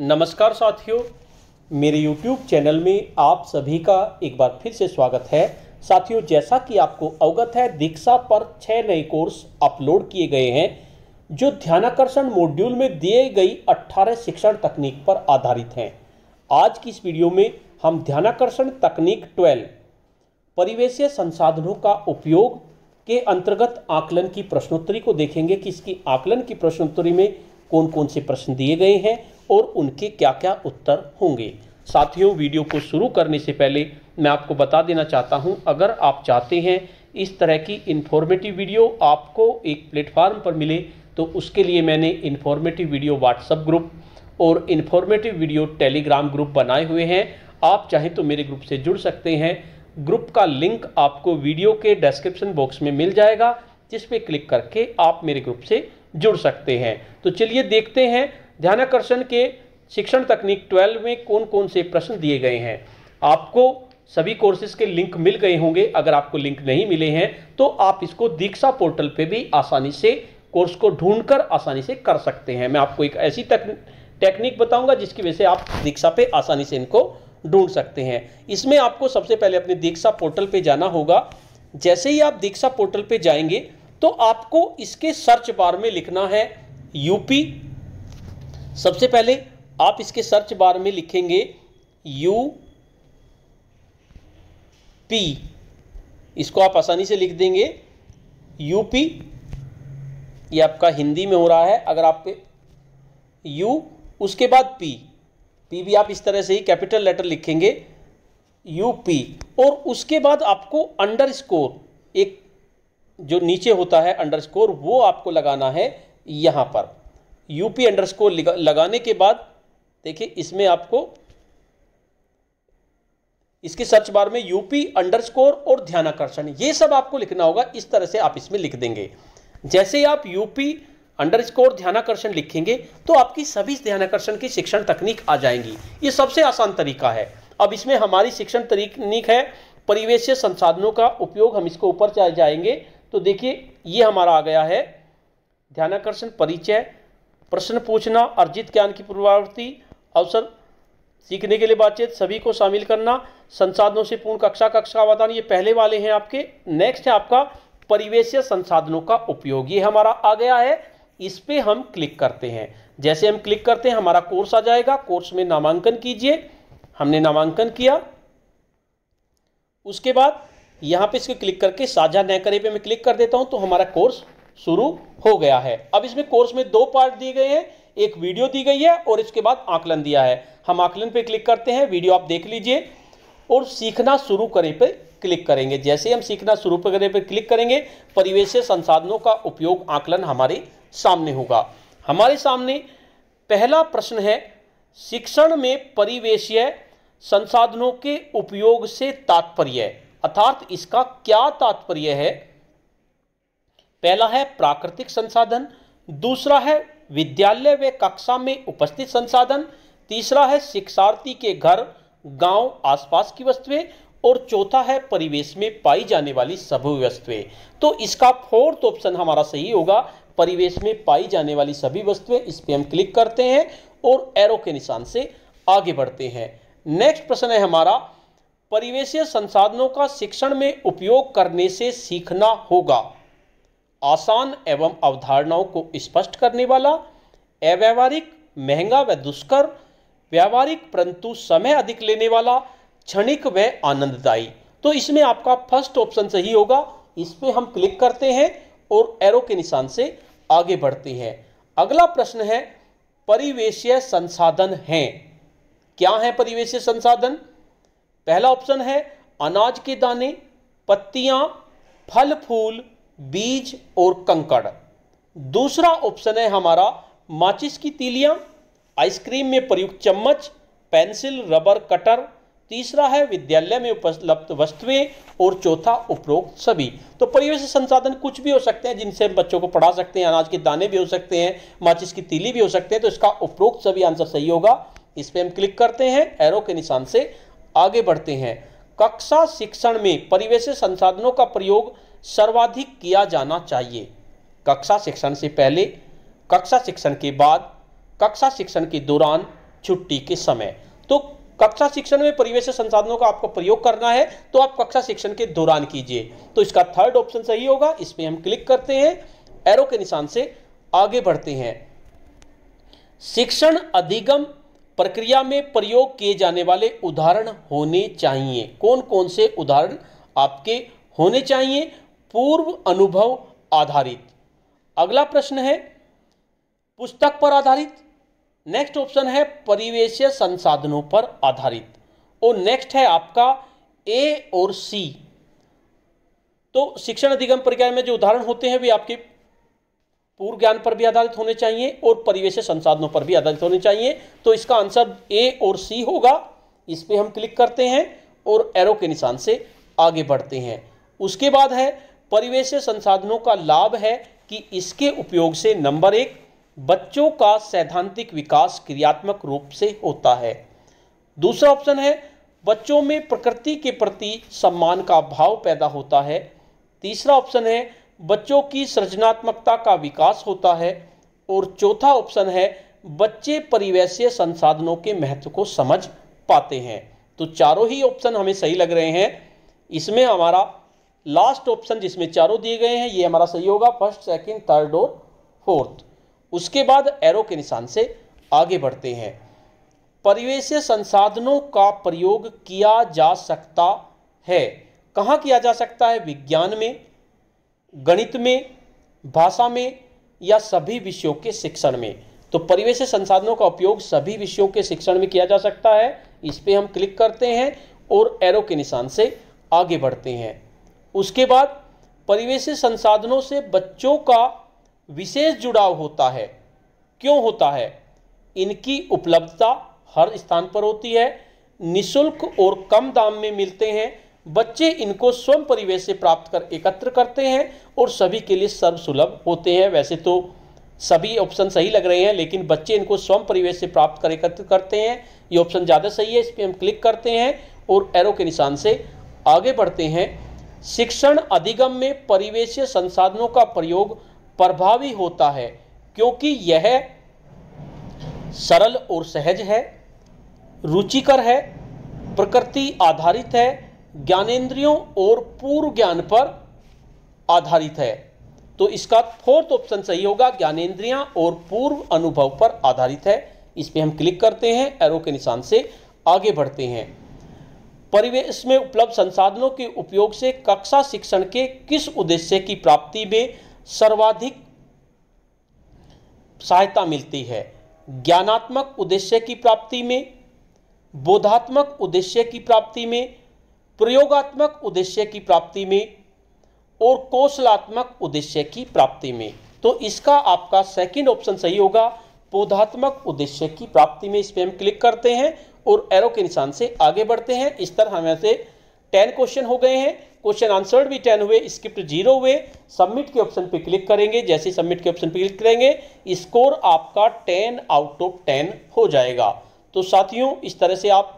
नमस्कार साथियों मेरे YouTube चैनल में आप सभी का एक बार फिर से स्वागत है साथियों जैसा कि आपको अवगत है दीक्षा पर छः नए कोर्स अपलोड किए गए हैं जो ध्यानाकर्षण मॉड्यूल में दिए गई 18 शिक्षण तकनीक पर आधारित हैं आज की इस वीडियो में हम ध्यानाकर्षण तकनीक 12 परिवेशीय संसाधनों का उपयोग के अंतर्गत आकलन की प्रश्नोत्तरी को देखेंगे कि इसकी आकलन की प्रश्नोत्तरी में कौन कौन से प्रश्न दिए गए हैं और उनके क्या क्या उत्तर होंगे साथियों वीडियो को शुरू करने से पहले मैं आपको बता देना चाहता हूं अगर आप चाहते हैं इस तरह की इन्फॉर्मेटिव वीडियो आपको एक प्लेटफार्म पर मिले तो उसके लिए मैंने इन्फॉर्मेटिव वीडियो व्हाट्सअप ग्रुप और इन्फॉर्मेटिव वीडियो टेलीग्राम ग्रुप बनाए हुए हैं आप चाहें तो मेरे ग्रुप से जुड़ सकते हैं ग्रुप का लिंक आपको वीडियो के डिस्क्रिप्शन बॉक्स में मिल जाएगा जिस क्लिक करके आप मेरे ग्रुप से जुड़ सकते हैं तो चलिए देखते हैं ध्यानाकर्षण के शिक्षण तकनीक ट्वेल्व में कौन कौन से प्रश्न दिए गए हैं आपको सभी कोर्सेज के लिंक मिल गए होंगे अगर आपको लिंक नहीं मिले हैं तो आप इसको दीक्षा पोर्टल पे भी आसानी से कोर्स को ढूंढकर आसानी से कर सकते हैं मैं आपको एक ऐसी टेक्निक बताऊंगा जिसकी वजह से आप दीक्षा पे आसानी से इनको ढूंढ सकते हैं इसमें आपको सबसे पहले अपने दीक्षा पोर्टल पर जाना होगा जैसे ही आप दीक्षा पोर्टल पर जाएंगे तो आपको इसके सर्च बार में लिखना है यूपी सबसे पहले आप इसके सर्च बार में लिखेंगे यू पी इसको आप आसानी से लिख देंगे यूपी ये आपका हिंदी में हो रहा है अगर आप यू उसके बाद पी पी भी आप इस तरह से ही कैपिटल लेटर लिखेंगे यू पी और उसके बाद आपको अंडर स्कोर एक जो नीचे होता है अंडर स्कोर वो आपको लगाना है यहाँ पर यूपी पी अंडरस्कोर लगाने के बाद देखिए इसमें आपको इसके सर्च बार में यूपी अंडरस्कोर और ध्यानाकर्षण ये सब आपको लिखना होगा इस तरह से आप इसमें लिख देंगे जैसे आप यूपी अंडर स्कोर ध्यानाकर्षण लिखेंगे तो आपकी सभी ध्यानाकर्षण की शिक्षण तकनीक आ जाएंगी ये सबसे आसान तरीका है अब इसमें हमारी शिक्षण तकनीक है परिवेशीय संसाधनों का उपयोग हम इसको ऊपर जाएंगे तो देखिए ये हमारा आ गया है ध्यानाकर्षण परिचय प्रश्न पूछना अर्जित ज्ञान की पूर्वावृत्ति अवसर सीखने के लिए बातचीत सभी को शामिल करना संसाधनों से पूर्ण कक्षा कक्षा वातावरण ये पहले वाले हैं आपके नेक्स्ट है आपका परिवेश संसाधनों का उपयोग ये हमारा आ गया है इस पर हम क्लिक करते हैं जैसे हम क्लिक करते हैं हमारा कोर्स आ जाएगा कोर्स में नामांकन कीजिए हमने नामांकन किया उसके बाद यहाँ पे इसको क्लिक करके साझा नए करे पे मैं क्लिक कर देता हूँ तो हमारा कोर्स शुरू हो गया है अब इसमें कोर्स में दो पार्ट दिए गए हैं एक वीडियो दी गई है और इसके बाद आकलन दिया है हम आकलन पे क्लिक करते हैं वीडियो आप देख लीजिए और सीखना शुरू करें पे क्लिक करेंगे जैसे हम सीखना शुरू करें पे क्लिक करेंगे परिवेश संसाधनों का उपयोग आकलन हमारे सामने होगा हमारे सामने पहला प्रश्न है शिक्षण में परिवेशीय संसाधनों के उपयोग से तात्पर्य अर्थात इसका क्या तात्पर्य है पहला है प्राकृतिक संसाधन दूसरा है विद्यालय व कक्षा में उपस्थित संसाधन तीसरा है शिक्षार्थी के घर गांव आसपास की वस्तुएं और चौथा है परिवेश में पाई जाने वाली सभी वस्तुएं तो इसका फोर्थ ऑप्शन हमारा सही होगा परिवेश में पाई जाने वाली सभी वस्तुएं इस पर हम क्लिक करते हैं और एरो के निशान से आगे बढ़ते हैं नेक्स्ट प्रश्न है हमारा परिवेशीय संसाधनों का शिक्षण में उपयोग करने से सीखना होगा आसान एवं अवधारणाओं को स्पष्ट करने वाला अव्यवहारिक महंगा व दुष्कर व्यावहारिक परंतु समय अधिक लेने वाला क्षणिक व आनंददायी तो इसमें आपका फर्स्ट ऑप्शन सही होगा इस पर हम क्लिक करते हैं और एरो के निशान से आगे बढ़ते हैं अगला प्रश्न है परिवेशीय संसाधन हैं क्या है परिवेशीय संसाधन पहला ऑप्शन है अनाज के दाने पत्तियां फल फूल बीज और कंकड़ दूसरा ऑप्शन है हमारा माचिस की तीलियां आइसक्रीम में प्रयुक्त चम्मच पेंसिल रबर कटर तीसरा है विद्यालय में उपलब्ध वस्तुएं और चौथा उपरोक्त सभी तो परिवेश संसाधन कुछ भी हो सकते हैं जिनसे हम बच्चों को पढ़ा सकते हैं अनाज के दाने भी हो सकते हैं माचिस की तीली भी हो सकते हैं तो इसका उपरोक्त सभी आंसर सही होगा इस पर हम क्लिक करते हैं एरो के निशान से आगे बढ़ते हैं कक्षा शिक्षण में परिवेश संसाधनों का प्रयोग सर्वाधिक किया जाना चाहिए कक्षा शिक्षण से पहले कक्षा शिक्षण के बाद कक्षा शिक्षण के दौरान छुट्टी के समय तो कक्षा शिक्षण में परिवेश संसाधनों का आपको प्रयोग करना है तो आप कक्षा शिक्षण के दौरान कीजिए तो इसका थर्ड ऑप्शन सही होगा इस पर हम क्लिक करते हैं एरो के निशान से आगे बढ़ते हैं शिक्षण अधिगम प्रक्रिया में प्रयोग किए जाने वाले उदाहरण होने चाहिए कौन कौन से उदाहरण आपके होने चाहिए पूर्व अनुभव आधारित अगला प्रश्न है पुस्तक पर आधारित नेक्स्ट ऑप्शन है परिवेश संसाधनों पर आधारित और नेक्स्ट है आपका ए और सी तो शिक्षण अधिगम प्रक्रिया में जो उदाहरण होते हैं वे आपके पूर्व ज्ञान पर भी आधारित होने चाहिए और परिवेश संसाधनों पर भी आधारित होने चाहिए तो इसका आंसर ए और सी होगा इस पर हम क्लिक करते हैं और एरो के निशान से आगे बढ़ते हैं उसके बाद है परिवेश संसाधनों का लाभ है कि इसके उपयोग से नंबर एक बच्चों का सैद्धांतिक विकास क्रियात्मक रूप से होता है दूसरा ऑप्शन है बच्चों में प्रकृति के प्रति सम्मान का भाव पैदा होता है तीसरा ऑप्शन है बच्चों की सृजनात्मकता का विकास होता है और चौथा ऑप्शन है बच्चे परिवेशीय संसाधनों के महत्व को समझ पाते हैं तो चारों ही ऑप्शन हमें सही लग रहे हैं इसमें हमारा लास्ट ऑप्शन जिसमें चारों दिए गए हैं ये हमारा सही होगा फर्स्ट सेकंड थर्ड और फोर्थ उसके बाद एरो के निशान से आगे बढ़ते हैं परिवेश संसाधनों का प्रयोग किया जा सकता है कहाँ किया जा सकता है विज्ञान में गणित में भाषा में या सभी विषयों के शिक्षण में तो परिवेश संसाधनों का उपयोग सभी विषयों के शिक्षण में किया जा सकता है इस पर हम क्लिक करते हैं और एरो के निशान से आगे बढ़ते हैं उसके बाद परिवेश संसाधनों से बच्चों का विशेष जुड़ाव होता है क्यों होता है इनकी उपलब्धता हर स्थान पर होती है निशुल्क और कम दाम में मिलते हैं बच्चे इनको स्वयं परिवेश से प्राप्त कर एकत्र करते हैं और सभी के लिए सर्वसुलभ होते हैं वैसे तो सभी ऑप्शन सही लग रहे हैं लेकिन बच्चे इनको स्वयं परिवेश से प्राप्त कर एकत्र करते हैं ये ऑप्शन ज़्यादा सही है इस पर हम क्लिक करते हैं और एरो के निशान से आगे बढ़ते हैं शिक्षण अधिगम में परिवेशीय संसाधनों का प्रयोग प्रभावी होता है क्योंकि यह सरल और सहज है रुचिकर है प्रकृति आधारित है ज्ञानेंद्रियों और पूर्व ज्ञान पर आधारित है तो इसका फोर्थ ऑप्शन सही होगा ज्ञानेंद्रियां और पूर्व अनुभव पर आधारित है इस पर हम क्लिक करते हैं एरो के निशान से आगे बढ़ते हैं परिवेश में उपलब्ध संसाधनों के उपयोग से कक्षा शिक्षण के किस उद्देश्य की प्राप्ति में सर्वाधिक सहायता मिलती है ज्ञानात्मक उद्देश्य की प्राप्ति में बोधात्मक उद्देश्य की प्राप्ति में प्रयोगात्मक उद्देश्य की प्राप्ति में और कौशलात्मक उद्देश्य की प्राप्ति में तो इसका आपका सेकंड ऑप्शन सही होगा बोधात्मक उद्देश्य की प्राप्ति में इस पर हम क्लिक करते हैं और एरो के निशान से आगे बढ़ते हैं इस तरह हमें से टेन क्वेश्चन हो गए हैं क्वेश्चन आंसर्ड भी टेन हुए स्क्रिप्ट जीरो हुए सबमिट के ऑप्शन पे क्लिक करेंगे जैसे सबमिट के ऑप्शन पे क्लिक करेंगे स्कोर आपका टेन आउट ऑफ टेन हो जाएगा तो साथियों इस तरह से आप